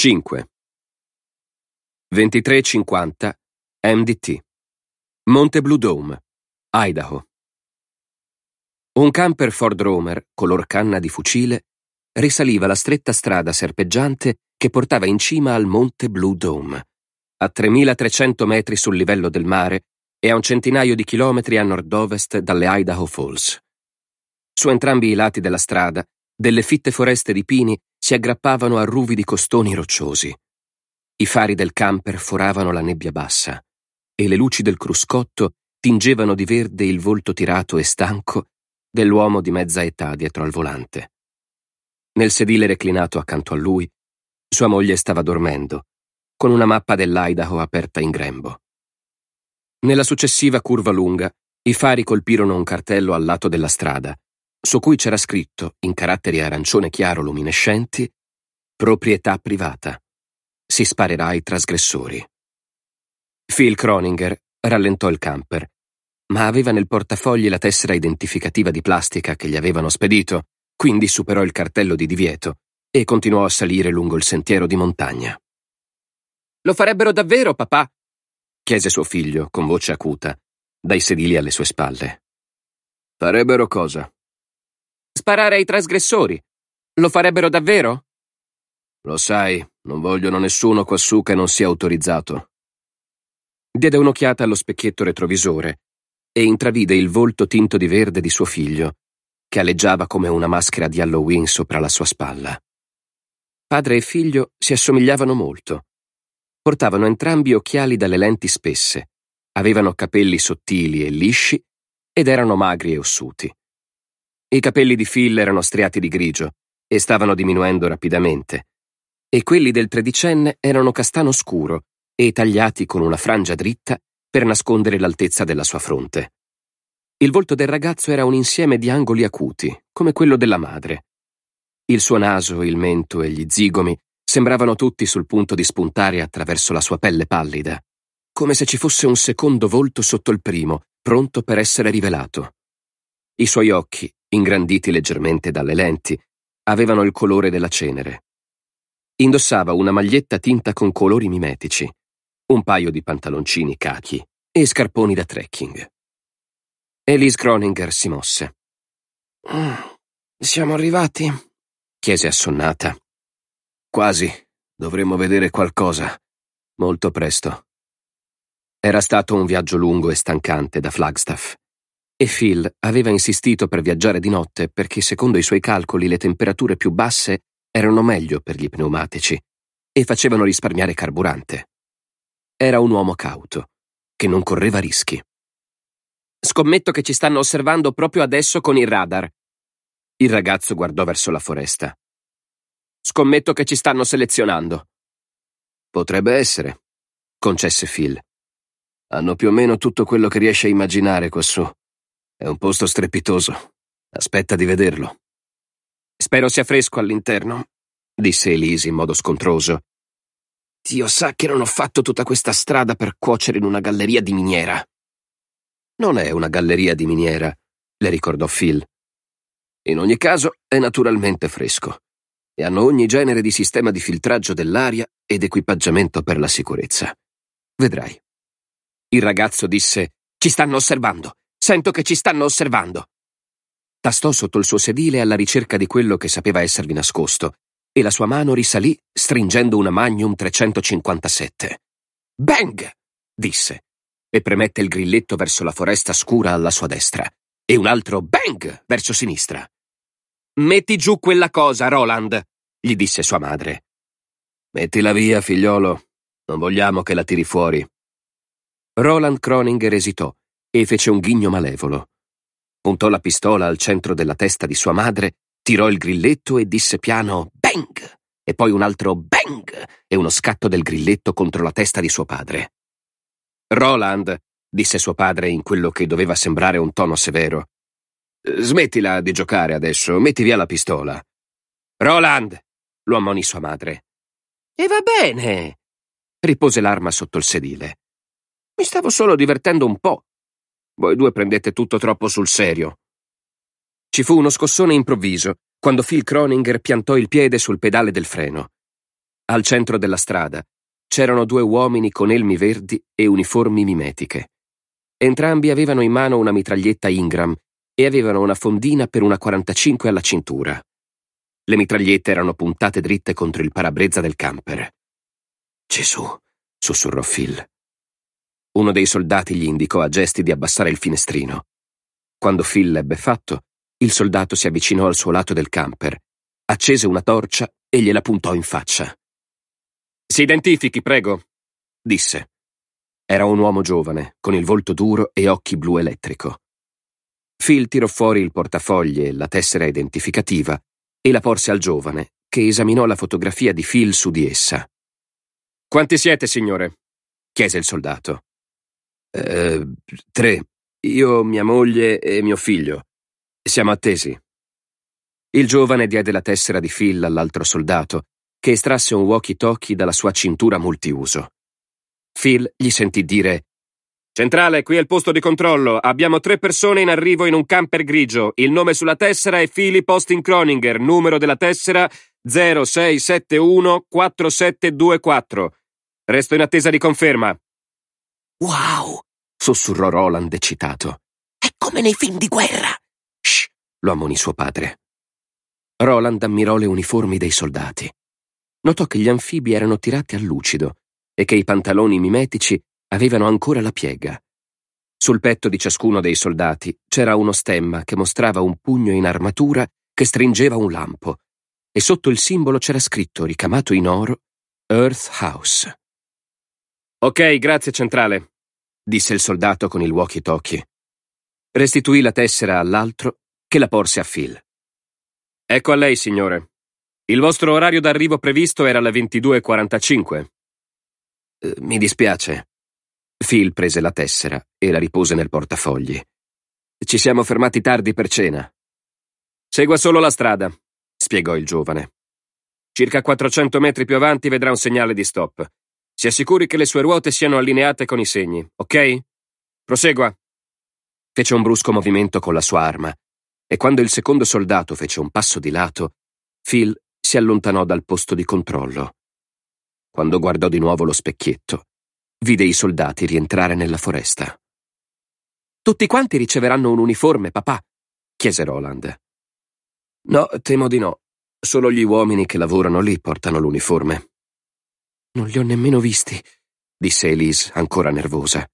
5. 2350 MDT Monte Blue Dome, Idaho. Un camper Ford Romer, color canna di fucile, risaliva la stretta strada serpeggiante che portava in cima al Monte Blue Dome, a 3300 metri sul livello del mare e a un centinaio di chilometri a nord-ovest dalle Idaho Falls. Su entrambi i lati della strada, delle fitte foreste di pini si aggrappavano a ruvidi costoni rocciosi. I fari del camper foravano la nebbia bassa e le luci del cruscotto tingevano di verde il volto tirato e stanco dell'uomo di mezza età dietro al volante. Nel sedile reclinato accanto a lui, sua moglie stava dormendo, con una mappa dell'Idaho aperta in grembo. Nella successiva curva lunga, i fari colpirono un cartello al lato della strada su cui c'era scritto, in caratteri arancione chiaro luminescenti, proprietà privata. Si sparerà ai trasgressori. Phil Croninger rallentò il camper, ma aveva nel portafogli la tessera identificativa di plastica che gli avevano spedito, quindi superò il cartello di divieto e continuò a salire lungo il sentiero di montagna. Lo farebbero davvero, papà? chiese suo figlio con voce acuta, dai sedili alle sue spalle. Farebbero cosa? Sparare ai trasgressori. Lo farebbero davvero? Lo sai, non vogliono nessuno quassù che non sia autorizzato. Diede un'occhiata allo specchietto retrovisore e intravide il volto tinto di verde di suo figlio, che aleggiava come una maschera di Halloween sopra la sua spalla. Padre e figlio si assomigliavano molto. Portavano entrambi occhiali dalle lenti spesse, avevano capelli sottili e lisci ed erano magri e ossuti. I capelli di Phil erano striati di grigio e stavano diminuendo rapidamente, e quelli del tredicenne erano castano scuro e tagliati con una frangia dritta per nascondere l'altezza della sua fronte. Il volto del ragazzo era un insieme di angoli acuti, come quello della madre. Il suo naso, il mento e gli zigomi sembravano tutti sul punto di spuntare attraverso la sua pelle pallida, come se ci fosse un secondo volto sotto il primo, pronto per essere rivelato. I suoi occhi ingranditi leggermente dalle lenti, avevano il colore della cenere. Indossava una maglietta tinta con colori mimetici, un paio di pantaloncini cachi e scarponi da trekking. Elise Groninger si mosse. Mm, siamo arrivati? chiese assonnata. Quasi. Dovremmo vedere qualcosa. Molto presto. Era stato un viaggio lungo e stancante da Flagstaff. E Phil aveva insistito per viaggiare di notte perché secondo i suoi calcoli le temperature più basse erano meglio per gli pneumatici e facevano risparmiare carburante. Era un uomo cauto, che non correva rischi. Scommetto che ci stanno osservando proprio adesso con il radar. Il ragazzo guardò verso la foresta. Scommetto che ci stanno selezionando. Potrebbe essere, concesse Phil. Hanno più o meno tutto quello che riesce a immaginare quassù. È un posto strepitoso. Aspetta di vederlo. Spero sia fresco all'interno, disse Elise in modo scontroso. Dio sa che non ho fatto tutta questa strada per cuocere in una galleria di miniera. Non è una galleria di miniera, le ricordò Phil. In ogni caso è naturalmente fresco e hanno ogni genere di sistema di filtraggio dell'aria ed equipaggiamento per la sicurezza. Vedrai. Il ragazzo disse Ci stanno osservando. Sento che ci stanno osservando. Tastò sotto il suo sedile alla ricerca di quello che sapeva esservi nascosto, e la sua mano risalì stringendo una Magnum 357. Bang! disse, e premette il grilletto verso la foresta scura alla sua destra, e un altro bang verso sinistra. Metti giù quella cosa, Roland, gli disse sua madre. Mettila via, figliolo. Non vogliamo che la tiri fuori. Roland Croninger esitò, e fece un ghigno malevolo. Puntò la pistola al centro della testa di sua madre, tirò il grilletto e disse piano Bang! e poi un altro Bang! e uno scatto del grilletto contro la testa di suo padre. Roland, disse suo padre in quello che doveva sembrare un tono severo, smettila di giocare adesso, metti via la pistola. Roland! lo ammonì sua madre. E va bene! ripose l'arma sotto il sedile. Mi stavo solo divertendo un po'. Voi due prendete tutto troppo sul serio. Ci fu uno scossone improvviso quando Phil Croninger piantò il piede sul pedale del freno. Al centro della strada c'erano due uomini con elmi verdi e uniformi mimetiche. Entrambi avevano in mano una mitraglietta Ingram e avevano una fondina per una 45 alla cintura. Le mitragliette erano puntate dritte contro il parabrezza del camper. Gesù, sussurrò Phil. Uno dei soldati gli indicò a gesti di abbassare il finestrino. Quando Phil l'ebbe fatto, il soldato si avvicinò al suo lato del camper, accese una torcia e gliela puntò in faccia. Si identifichi, prego, disse. Era un uomo giovane, con il volto duro e occhi blu elettrico. Phil tirò fuori il portafogli e la tessera identificativa e la porse al giovane, che esaminò la fotografia di Phil su di essa. Quanti siete, signore? chiese il soldato. Eh, tre. Io, mia moglie e mio figlio. Siamo attesi. Il giovane diede la tessera di Phil all'altro soldato, che estrasse un walkie-talkie dalla sua cintura multiuso. Phil gli sentì dire Centrale, qui è il posto di controllo. Abbiamo tre persone in arrivo in un camper grigio. Il nome sulla tessera è Philip Austin Kroninger, numero della tessera 0671 4724. Resto in attesa di conferma. Wow! sussurrò Roland eccitato. È come nei film di guerra! Shh! lo ammonì suo padre. Roland ammirò le uniformi dei soldati. Notò che gli anfibi erano tirati a lucido e che i pantaloni mimetici avevano ancora la piega. Sul petto di ciascuno dei soldati c'era uno stemma che mostrava un pugno in armatura che stringeva un lampo, e sotto il simbolo c'era scritto, ricamato in oro, Earth House. Ok, grazie centrale, disse il soldato con il walkie-talkie. Restituì la tessera all'altro, che la porse a Phil. Ecco a lei, signore. Il vostro orario d'arrivo previsto era alle 22.45. Eh, mi dispiace. Phil prese la tessera e la ripose nel portafogli. Ci siamo fermati tardi per cena. Segua solo la strada, spiegò il giovane. Circa 400 metri più avanti vedrà un segnale di stop. Si assicuri che le sue ruote siano allineate con i segni, ok? Prosegua. Fece un brusco movimento con la sua arma e quando il secondo soldato fece un passo di lato, Phil si allontanò dal posto di controllo. Quando guardò di nuovo lo specchietto, vide i soldati rientrare nella foresta. Tutti quanti riceveranno un uniforme, papà? chiese Roland. No, temo di no. Solo gli uomini che lavorano lì portano l'uniforme. Non li ho nemmeno visti, disse Elise, ancora nervosa.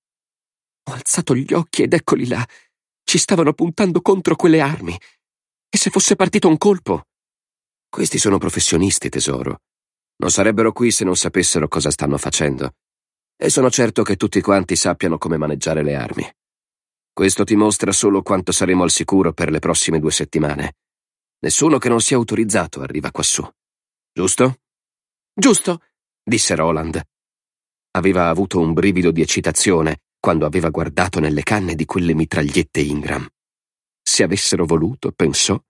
Ho alzato gli occhi ed eccoli là. Ci stavano puntando contro quelle armi. E se fosse partito un colpo? Questi sono professionisti, tesoro. Non sarebbero qui se non sapessero cosa stanno facendo. E sono certo che tutti quanti sappiano come maneggiare le armi. Questo ti mostra solo quanto saremo al sicuro per le prossime due settimane. Nessuno che non sia autorizzato arriva quassù. Giusto? Giusto, disse Roland. Aveva avuto un brivido di eccitazione quando aveva guardato nelle canne di quelle mitragliette Ingram. Se avessero voluto, pensò,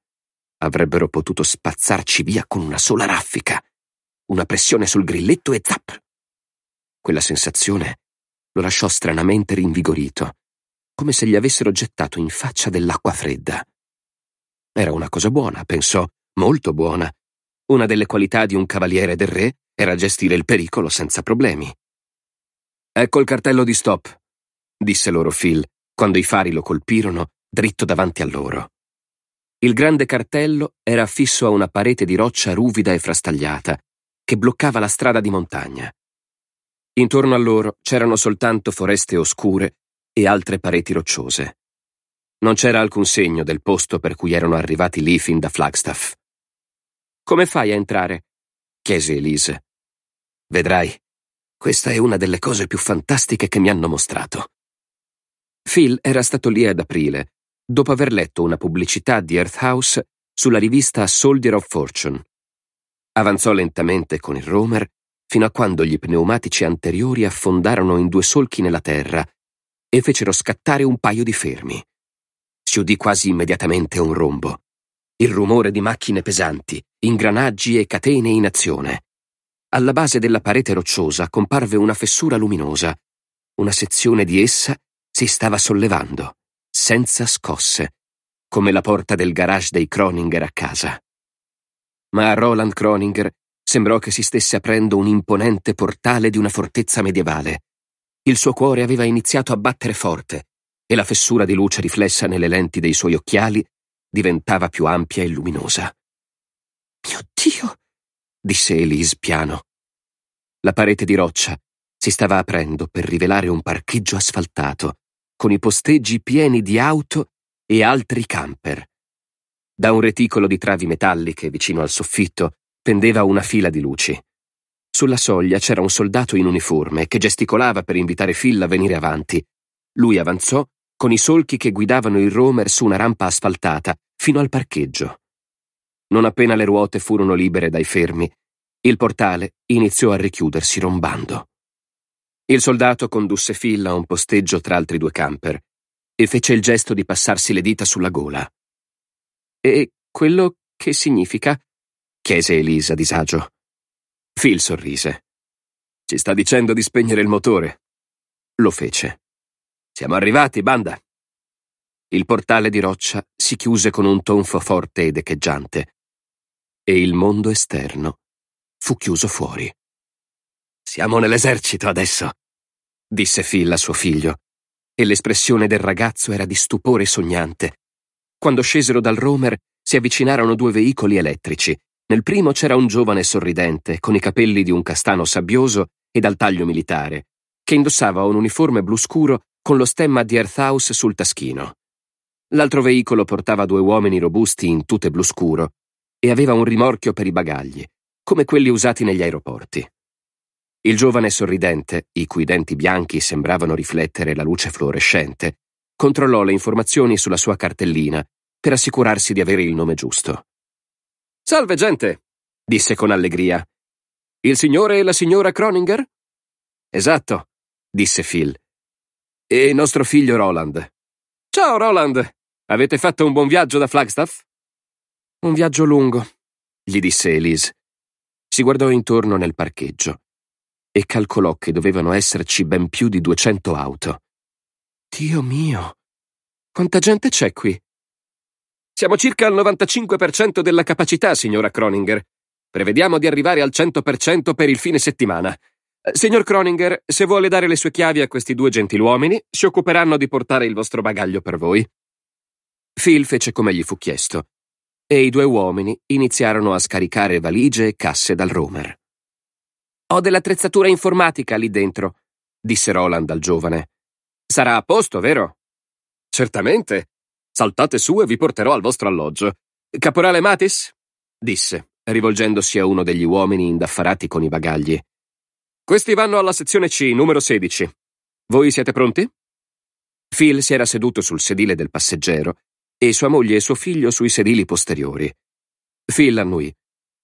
avrebbero potuto spazzarci via con una sola raffica. Una pressione sul grilletto e zap! Quella sensazione lo lasciò stranamente rinvigorito, come se gli avessero gettato in faccia dell'acqua fredda. Era una cosa buona, pensò, molto buona. Una delle qualità di un cavaliere del re era gestire il pericolo senza problemi. Ecco il cartello di stop, disse loro Phil quando i fari lo colpirono dritto davanti a loro. Il grande cartello era fisso a una parete di roccia ruvida e frastagliata che bloccava la strada di montagna. Intorno a loro c'erano soltanto foreste oscure e altre pareti rocciose. Non c'era alcun segno del posto per cui erano arrivati lì fin da Flagstaff. Come fai a entrare? chiese Elise. Vedrai, questa è una delle cose più fantastiche che mi hanno mostrato. Phil era stato lì ad aprile, dopo aver letto una pubblicità di Earth House sulla rivista Soldier of Fortune. Avanzò lentamente con il Romer fino a quando gli pneumatici anteriori affondarono in due solchi nella terra e fecero scattare un paio di fermi. Si udì quasi immediatamente un rombo, il rumore di macchine pesanti ingranaggi e catene in azione. Alla base della parete rocciosa comparve una fessura luminosa. Una sezione di essa si stava sollevando, senza scosse, come la porta del garage dei Kroninger a casa. Ma a Roland Kroninger sembrò che si stesse aprendo un imponente portale di una fortezza medievale. Il suo cuore aveva iniziato a battere forte e la fessura di luce riflessa nelle lenti dei suoi occhiali diventava più ampia e luminosa. Mio Dio! disse Elise piano. La parete di roccia si stava aprendo per rivelare un parcheggio asfaltato, con i posteggi pieni di auto e altri camper. Da un reticolo di travi metalliche vicino al soffitto pendeva una fila di luci. Sulla soglia c'era un soldato in uniforme che gesticolava per invitare Phil a venire avanti. Lui avanzò con i solchi che guidavano il roamer su una rampa asfaltata fino al parcheggio. Non appena le ruote furono libere dai fermi, il portale iniziò a richiudersi rombando. Il soldato condusse Phil a un posteggio tra altri due camper e fece il gesto di passarsi le dita sulla gola. E quello che significa? chiese Elisa a disagio. Phil sorrise. Ci sta dicendo di spegnere il motore. Lo fece. Siamo arrivati, banda, il portale di roccia si chiuse con un tonfo forte ed echeggiante e il mondo esterno fu chiuso fuori. Siamo nell'esercito adesso, disse Phil a suo figlio, e l'espressione del ragazzo era di stupore sognante. Quando scesero dal Romer si avvicinarono due veicoli elettrici. Nel primo c'era un giovane sorridente, con i capelli di un castano sabbioso e dal taglio militare, che indossava un uniforme blu scuro con lo stemma di Earth House sul taschino. L'altro veicolo portava due uomini robusti in tute blu scuro e aveva un rimorchio per i bagagli, come quelli usati negli aeroporti. Il giovane sorridente, i cui denti bianchi sembravano riflettere la luce fluorescente, controllò le informazioni sulla sua cartellina per assicurarsi di avere il nome giusto. Salve gente, disse con allegria. Il signore e la signora Croninger? Esatto, disse Phil. E nostro figlio Roland. Ciao Roland, Avete fatto un buon viaggio da Flagstaff? Un viaggio lungo, gli disse Elise. Si guardò intorno nel parcheggio e calcolò che dovevano esserci ben più di 200 auto. Dio mio, quanta gente c'è qui? Siamo circa al 95% della capacità, signora Croninger. Prevediamo di arrivare al 100% per il fine settimana. Signor Croninger, se vuole dare le sue chiavi a questi due gentiluomini, si occuperanno di portare il vostro bagaglio per voi. Phil fece come gli fu chiesto e i due uomini iniziarono a scaricare valigie e casse dal roamer. Ho dell'attrezzatura informatica lì dentro, disse Roland al giovane. Sarà a posto, vero? Certamente. Saltate su e vi porterò al vostro alloggio. Caporale Matis? disse, rivolgendosi a uno degli uomini indaffarati con i bagagli. Questi vanno alla sezione C, numero 16. Voi siete pronti? Phil si era seduto sul sedile del passeggero e sua moglie e suo figlio sui sedili posteriori. Phil annui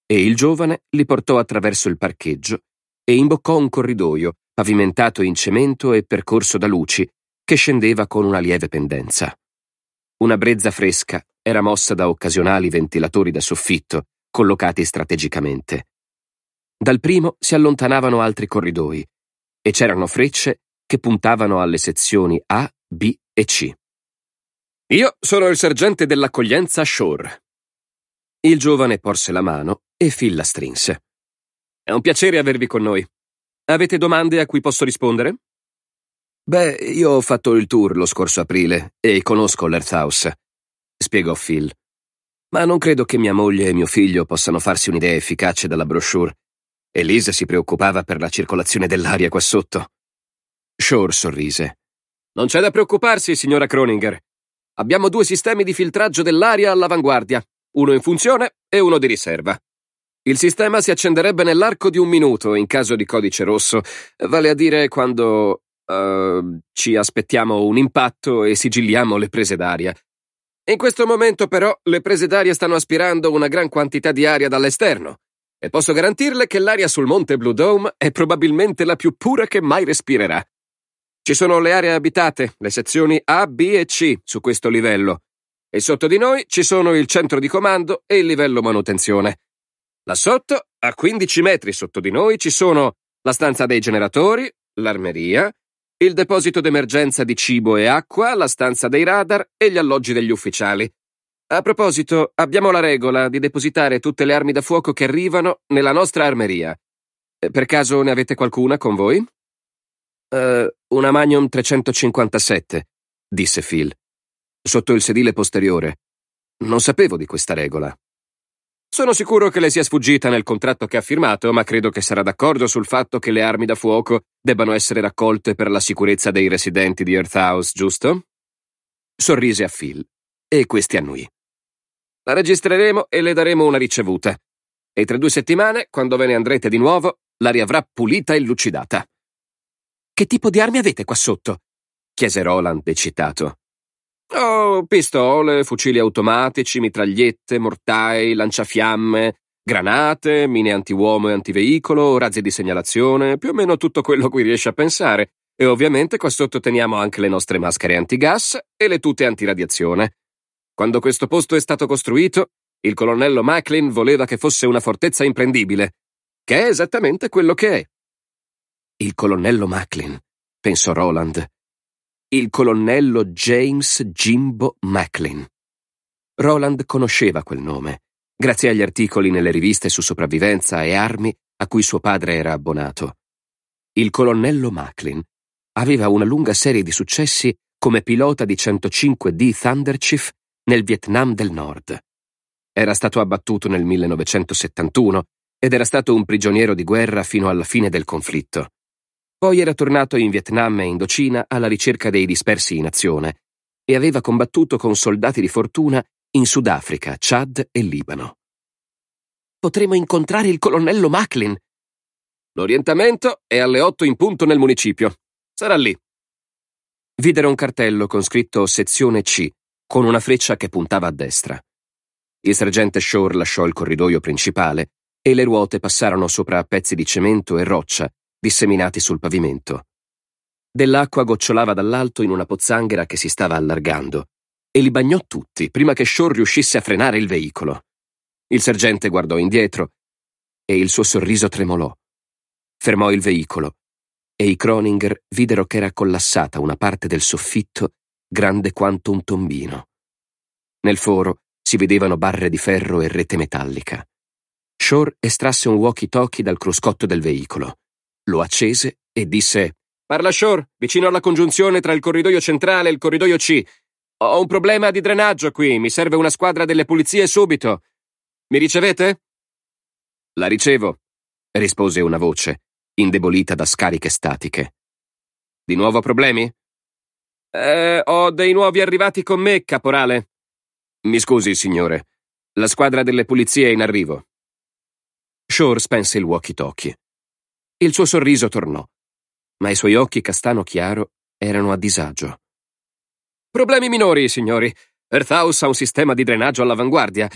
e il giovane li portò attraverso il parcheggio e imboccò un corridoio pavimentato in cemento e percorso da luci che scendeva con una lieve pendenza. Una brezza fresca era mossa da occasionali ventilatori da soffitto collocati strategicamente. Dal primo si allontanavano altri corridoi e c'erano frecce che puntavano alle sezioni A, B e C. Io sono il sergente dell'accoglienza Shore. Il giovane porse la mano e Phil la strinse. È un piacere avervi con noi. Avete domande a cui posso rispondere? Beh, io ho fatto il tour lo scorso aprile e conosco l'Earth House, spiegò Phil. Ma non credo che mia moglie e mio figlio possano farsi un'idea efficace dalla brochure. Elisa si preoccupava per la circolazione dell'aria qua sotto. Shore sorrise. Non c'è da preoccuparsi, signora Croninger. Abbiamo due sistemi di filtraggio dell'aria all'avanguardia, uno in funzione e uno di riserva. Il sistema si accenderebbe nell'arco di un minuto in caso di codice rosso, vale a dire quando uh, ci aspettiamo un impatto e sigilliamo le prese d'aria. In questo momento però le prese d'aria stanno aspirando una gran quantità di aria dall'esterno e posso garantirle che l'aria sul Monte Blue Dome è probabilmente la più pura che mai respirerà. Ci sono le aree abitate, le sezioni A, B e C su questo livello, e sotto di noi ci sono il centro di comando e il livello manutenzione. Là sotto, a 15 metri sotto di noi, ci sono la stanza dei generatori, l'armeria, il deposito d'emergenza di cibo e acqua, la stanza dei radar e gli alloggi degli ufficiali. A proposito, abbiamo la regola di depositare tutte le armi da fuoco che arrivano nella nostra armeria. Per caso ne avete qualcuna con voi? Uh, una Magnum 357, disse Phil, sotto il sedile posteriore. Non sapevo di questa regola. Sono sicuro che le sia sfuggita nel contratto che ha firmato, ma credo che sarà d'accordo sul fatto che le armi da fuoco debbano essere raccolte per la sicurezza dei residenti di Earth House, giusto? Sorrise a Phil e questi annui. La registreremo e le daremo una ricevuta. E tra due settimane, quando ve ne andrete di nuovo, la riavrà pulita e lucidata. Che tipo di armi avete qua sotto? chiese Roland eccitato. Oh, pistole, fucili automatici, mitragliette, mortai, lanciafiamme, granate, mine antiuomo e antiveicolo, razzi di segnalazione, più o meno tutto quello a cui riesce a pensare. E ovviamente qua sotto teniamo anche le nostre maschere antigas e le tute antiradiazione. Quando questo posto è stato costruito, il colonnello Macklin voleva che fosse una fortezza imprendibile, che è esattamente quello che è. Il colonnello Macklin, pensò Roland. Il colonnello James Jimbo Macklin. Roland conosceva quel nome, grazie agli articoli nelle riviste su sopravvivenza e armi a cui suo padre era abbonato. Il colonnello Macklin aveva una lunga serie di successi come pilota di 105D Thunderchief nel Vietnam del Nord. Era stato abbattuto nel 1971 ed era stato un prigioniero di guerra fino alla fine del conflitto. Poi era tornato in Vietnam e Indocina alla ricerca dei dispersi in azione e aveva combattuto con soldati di fortuna in Sudafrica, Chad e Libano. Potremo incontrare il colonnello Macklin. L'orientamento è alle 8 in punto nel municipio. Sarà lì. Videro un cartello con scritto sezione C, con una freccia che puntava a destra. Il sergente Shore lasciò il corridoio principale e le ruote passarono sopra pezzi di cemento e roccia disseminati sul pavimento. Dell'acqua gocciolava dall'alto in una pozzanghera che si stava allargando e li bagnò tutti prima che Shaw riuscisse a frenare il veicolo. Il sergente guardò indietro e il suo sorriso tremolò. Fermò il veicolo e i Croninger videro che era collassata una parte del soffitto grande quanto un tombino. Nel foro si vedevano barre di ferro e rete metallica. Shore estrasse un walkie-talkie dal cruscotto del veicolo lo accese e disse Parla Shore, vicino alla congiunzione tra il corridoio centrale e il corridoio C. Ho un problema di drenaggio qui, mi serve una squadra delle pulizie subito. Mi ricevete? La ricevo, rispose una voce, indebolita da scariche statiche. Di nuovo problemi? Eh, ho dei nuovi arrivati con me, caporale. Mi scusi, signore. La squadra delle pulizie è in arrivo. Shore spense il walkie-talkie. Il suo sorriso tornò, ma i suoi occhi castano chiaro erano a disagio. Problemi minori, signori. Earth House ha un sistema di drenaggio all'avanguardia,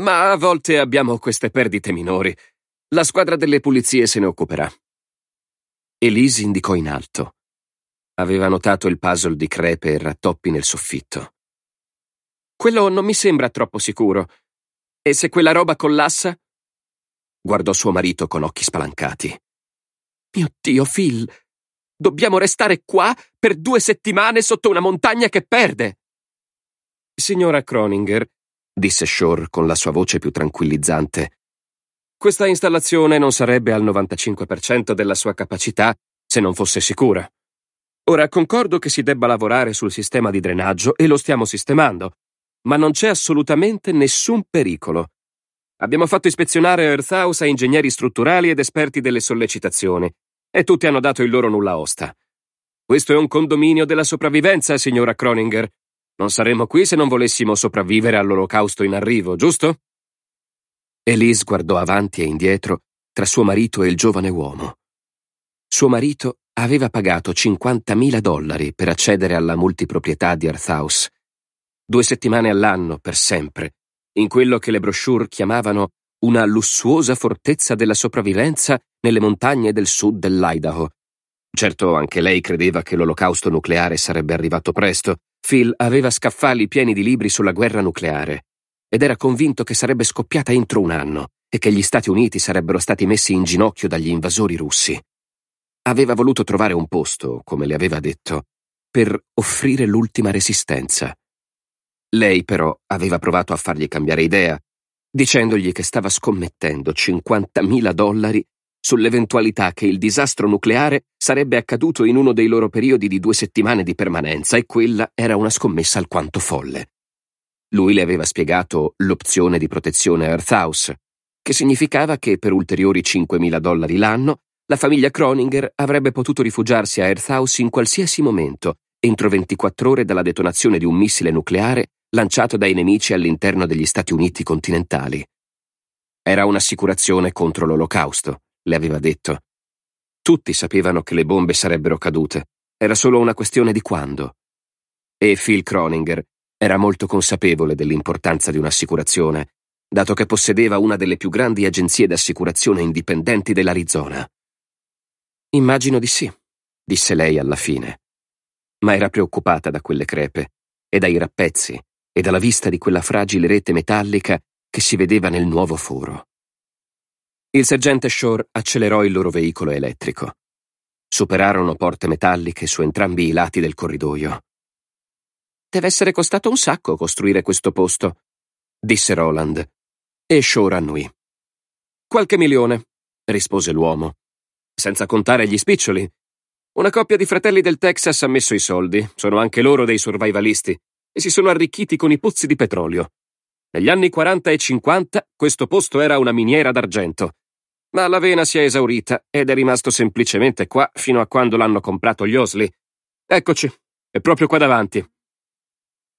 ma a volte abbiamo queste perdite minori. La squadra delle pulizie se ne occuperà. Elise indicò in alto. Aveva notato il puzzle di crepe e rattoppi nel soffitto. Quello non mi sembra troppo sicuro. E se quella roba collassa? Guardò suo marito con occhi spalancati. Mio Dio, Phil, dobbiamo restare qua per due settimane sotto una montagna che perde. Signora Croninger, disse Shore con la sua voce più tranquillizzante, questa installazione non sarebbe al 95% della sua capacità se non fosse sicura. Ora concordo che si debba lavorare sul sistema di drenaggio e lo stiamo sistemando, ma non c'è assolutamente nessun pericolo. Abbiamo fatto ispezionare Earth House a ingegneri strutturali ed esperti delle sollecitazioni e tutti hanno dato il loro nulla osta. Questo è un condominio della sopravvivenza, signora Croninger. Non saremmo qui se non volessimo sopravvivere all'olocausto in arrivo, giusto? Elise guardò avanti e indietro tra suo marito e il giovane uomo. Suo marito aveva pagato 50.000 dollari per accedere alla multiproprietà di Arthouse. Due settimane all'anno, per sempre, in quello che le brochure chiamavano una lussuosa fortezza della sopravvivenza nelle montagne del sud dell'Idaho. Certo, anche lei credeva che l'olocausto nucleare sarebbe arrivato presto. Phil aveva scaffali pieni di libri sulla guerra nucleare ed era convinto che sarebbe scoppiata entro un anno e che gli Stati Uniti sarebbero stati messi in ginocchio dagli invasori russi. Aveva voluto trovare un posto, come le aveva detto, per offrire l'ultima resistenza. Lei però aveva provato a fargli cambiare idea, dicendogli che stava scommettendo 50.000 dollari sull'eventualità che il disastro nucleare sarebbe accaduto in uno dei loro periodi di due settimane di permanenza e quella era una scommessa alquanto folle. Lui le aveva spiegato l'opzione di protezione Earth House, che significava che per ulteriori 5.000 dollari l'anno la famiglia Kroninger avrebbe potuto rifugiarsi a Earth House in qualsiasi momento, entro 24 ore dalla detonazione di un missile nucleare lanciato dai nemici all'interno degli Stati Uniti continentali. Era un'assicurazione contro l'olocausto, le aveva detto. Tutti sapevano che le bombe sarebbero cadute, era solo una questione di quando. E Phil Croninger era molto consapevole dell'importanza di un'assicurazione, dato che possedeva una delle più grandi agenzie d'assicurazione indipendenti dell'Arizona. Immagino di sì, disse lei alla fine. Ma era preoccupata da quelle crepe e dai rappezzi e dalla vista di quella fragile rete metallica che si vedeva nel nuovo foro. Il sergente Shore accelerò il loro veicolo elettrico. Superarono porte metalliche su entrambi i lati del corridoio. Deve essere costato un sacco costruire questo posto, disse Roland. E Shore annui. Qualche milione, rispose l'uomo. Senza contare gli spiccioli. Una coppia di fratelli del Texas ha messo i soldi, sono anche loro dei survivalisti e si sono arricchiti con i pozzi di petrolio. Negli anni 40 e 50 questo posto era una miniera d'argento, ma la vena si è esaurita ed è rimasto semplicemente qua fino a quando l'hanno comprato gli Osli. Eccoci, è proprio qua davanti.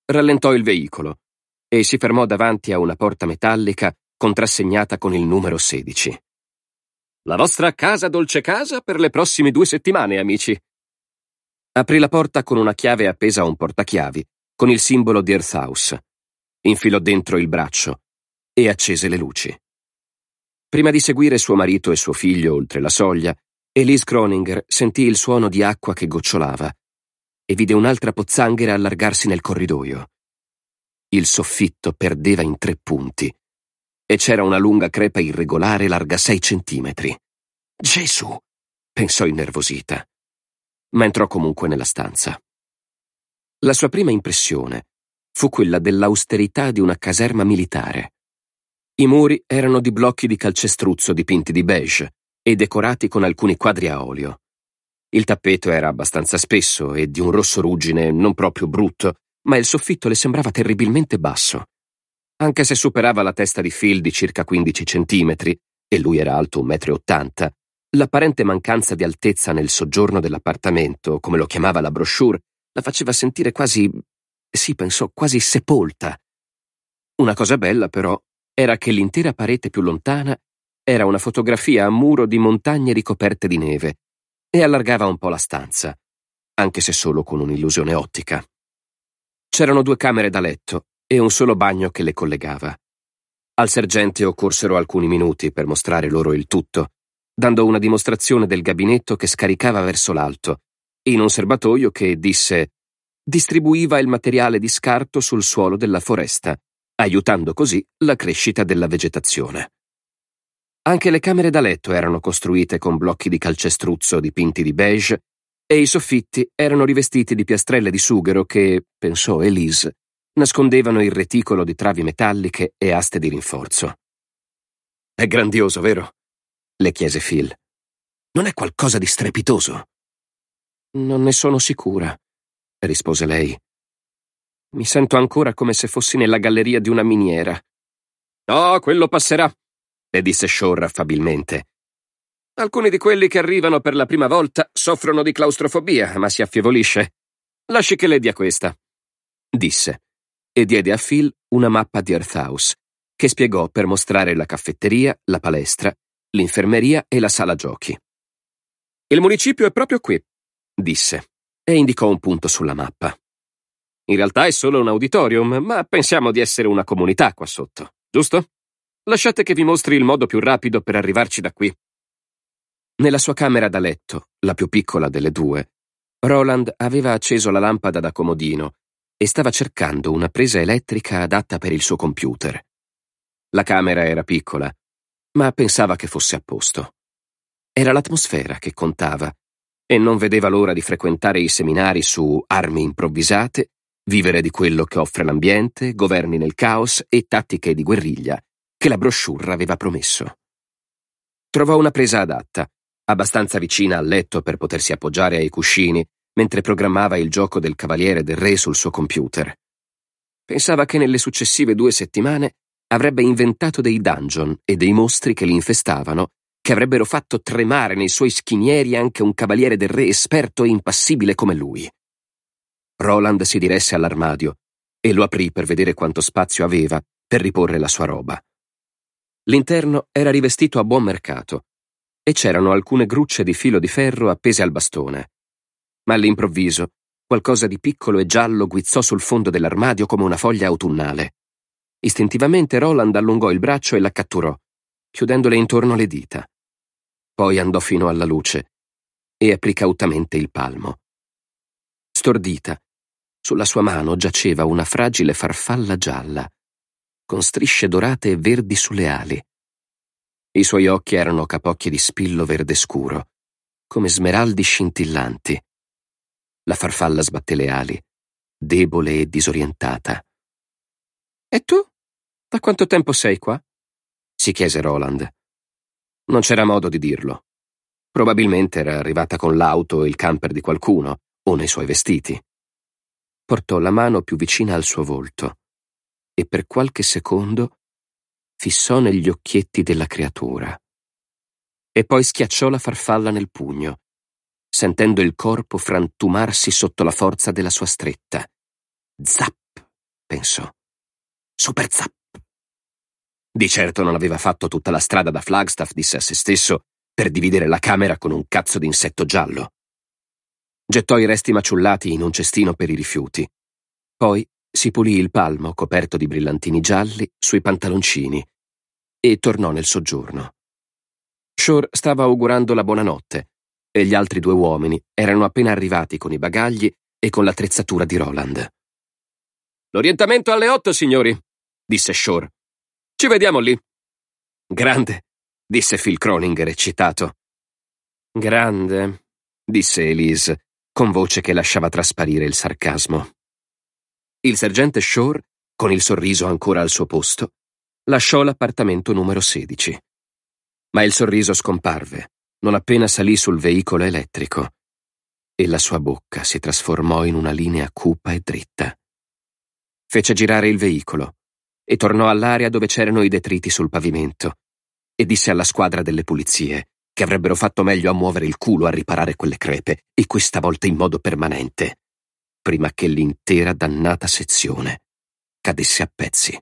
Rallentò il veicolo e si fermò davanti a una porta metallica contrassegnata con il numero 16. La vostra casa dolce casa per le prossime due settimane, amici. Aprì la porta con una chiave appesa a un portachiavi con il simbolo di Earth House, infilò dentro il braccio e accese le luci. Prima di seguire suo marito e suo figlio oltre la soglia, Elise Kroninger sentì il suono di acqua che gocciolava e vide un'altra pozzanghera allargarsi nel corridoio. Il soffitto perdeva in tre punti e c'era una lunga crepa irregolare larga sei centimetri. Gesù! pensò innervosita, ma entrò comunque nella stanza. La sua prima impressione fu quella dell'austerità di una caserma militare. I muri erano di blocchi di calcestruzzo dipinti di beige e decorati con alcuni quadri a olio. Il tappeto era abbastanza spesso e di un rosso ruggine non proprio brutto, ma il soffitto le sembrava terribilmente basso. Anche se superava la testa di Phil di circa 15 centimetri, e lui era alto 1,80 m, l'apparente mancanza di altezza nel soggiorno dell'appartamento, come lo chiamava la brochure, la faceva sentire quasi, sì pensò, quasi sepolta. Una cosa bella, però, era che l'intera parete più lontana era una fotografia a muro di montagne ricoperte di neve e allargava un po' la stanza, anche se solo con un'illusione ottica. C'erano due camere da letto e un solo bagno che le collegava. Al sergente occorsero alcuni minuti per mostrare loro il tutto, dando una dimostrazione del gabinetto che scaricava verso l'alto, in un serbatoio che, disse, distribuiva il materiale di scarto sul suolo della foresta, aiutando così la crescita della vegetazione. Anche le camere da letto erano costruite con blocchi di calcestruzzo dipinti di beige e i soffitti erano rivestiti di piastrelle di sughero che, pensò Elise, nascondevano il reticolo di travi metalliche e aste di rinforzo. È grandioso, vero? le chiese Phil. Non è qualcosa di strepitoso? Non ne sono sicura, rispose lei. Mi sento ancora come se fossi nella galleria di una miniera. No, quello passerà, le disse Shore affabilmente. Alcuni di quelli che arrivano per la prima volta soffrono di claustrofobia, ma si affievolisce. Lasci che le dia questa, disse, e diede a Phil una mappa di Earth House, che spiegò per mostrare la caffetteria, la palestra, l'infermeria e la sala giochi. Il municipio è proprio qui, disse, e indicò un punto sulla mappa. In realtà è solo un auditorium, ma pensiamo di essere una comunità qua sotto, giusto? Lasciate che vi mostri il modo più rapido per arrivarci da qui. Nella sua camera da letto, la più piccola delle due, Roland aveva acceso la lampada da comodino e stava cercando una presa elettrica adatta per il suo computer. La camera era piccola, ma pensava che fosse a posto. Era l'atmosfera che contava e non vedeva l'ora di frequentare i seminari su armi improvvisate, vivere di quello che offre l'ambiente, governi nel caos e tattiche di guerriglia che la brochure aveva promesso. Trovò una presa adatta, abbastanza vicina al letto per potersi appoggiare ai cuscini mentre programmava il gioco del Cavaliere del Re sul suo computer. Pensava che nelle successive due settimane avrebbe inventato dei dungeon e dei mostri che li infestavano che avrebbero fatto tremare nei suoi schinieri anche un cavaliere del re esperto e impassibile come lui. Roland si diresse all'armadio e lo aprì per vedere quanto spazio aveva per riporre la sua roba. L'interno era rivestito a buon mercato e c'erano alcune grucce di filo di ferro appese al bastone. Ma all'improvviso qualcosa di piccolo e giallo guizzò sul fondo dell'armadio come una foglia autunnale. Istintivamente Roland allungò il braccio e la catturò, chiudendole intorno le dita. Poi andò fino alla luce e aprì cautamente il palmo. Stordita, sulla sua mano giaceva una fragile farfalla gialla, con strisce dorate e verdi sulle ali. I suoi occhi erano capocchie di spillo verde scuro, come smeraldi scintillanti. La farfalla sbatté le ali, debole e disorientata. E tu? Da quanto tempo sei qua? si chiese Roland, non c'era modo di dirlo. Probabilmente era arrivata con l'auto e il camper di qualcuno, o nei suoi vestiti. Portò la mano più vicina al suo volto e per qualche secondo fissò negli occhietti della creatura. E poi schiacciò la farfalla nel pugno, sentendo il corpo frantumarsi sotto la forza della sua stretta. Zap, pensò. Super zap. Di certo non aveva fatto tutta la strada da Flagstaff, disse a se stesso, per dividere la camera con un cazzo d'insetto giallo. Gettò i resti maciullati in un cestino per i rifiuti. Poi si pulì il palmo, coperto di brillantini gialli, sui pantaloncini e tornò nel soggiorno. Shore stava augurando la buonanotte e gli altri due uomini erano appena arrivati con i bagagli e con l'attrezzatura di Roland. L'orientamento alle otto, signori, disse Shore, ci vediamo lì. Grande, disse Phil Croninger eccitato. Grande, disse Elise, con voce che lasciava trasparire il sarcasmo. Il sergente Shore, con il sorriso ancora al suo posto, lasciò l'appartamento numero 16. Ma il sorriso scomparve non appena salì sul veicolo elettrico e la sua bocca si trasformò in una linea cupa e dritta. Fece girare il veicolo e tornò all'area dove c'erano i detriti sul pavimento e disse alla squadra delle pulizie che avrebbero fatto meglio a muovere il culo a riparare quelle crepe e questa volta in modo permanente, prima che l'intera dannata sezione cadesse a pezzi.